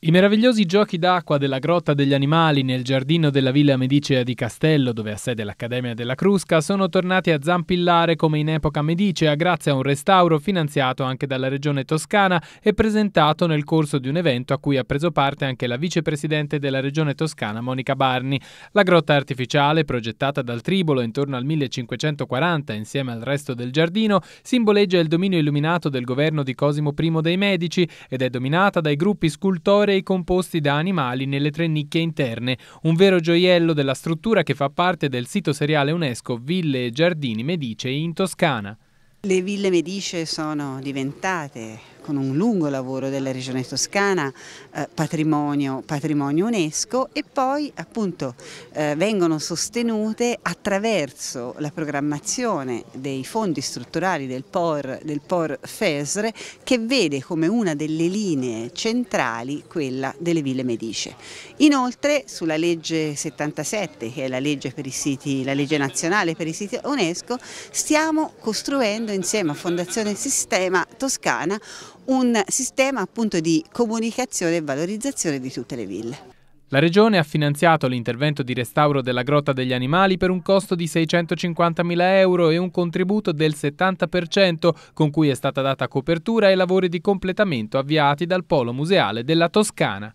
I meravigliosi giochi d'acqua della Grotta degli Animali nel giardino della Villa Medicea di Castello, dove ha sede l'Accademia della Crusca, sono tornati a zampillare come in epoca medicea grazie a un restauro finanziato anche dalla Regione Toscana e presentato nel corso di un evento a cui ha preso parte anche la vicepresidente della Regione Toscana Monica Barni. La grotta artificiale, progettata dal Tribolo intorno al 1540 insieme al resto del giardino, simboleggia il dominio illuminato del governo di Cosimo I dei Medici ed è dominata dai gruppi scultori rimuovere composti da animali nelle tre nicchie interne, un vero gioiello della struttura che fa parte del sito seriale UNESCO Ville e Giardini Medice in Toscana. Le ville Medice sono diventate con un lungo lavoro della Regione Toscana, eh, patrimonio, patrimonio, UNESCO e poi appunto eh, vengono sostenute attraverso la programmazione dei fondi strutturali del POR, del POR FESRE che vede come una delle linee centrali quella delle ville Medice. Inoltre sulla legge 77 che è la legge, siti, la legge nazionale per i siti UNESCO stiamo costruendo insieme a Fondazione Sistema Toscana un sistema appunto di comunicazione e valorizzazione di tutte le ville. La Regione ha finanziato l'intervento di restauro della Grotta degli Animali per un costo di 650.000 euro e un contributo del 70% con cui è stata data copertura ai lavori di completamento avviati dal Polo Museale della Toscana.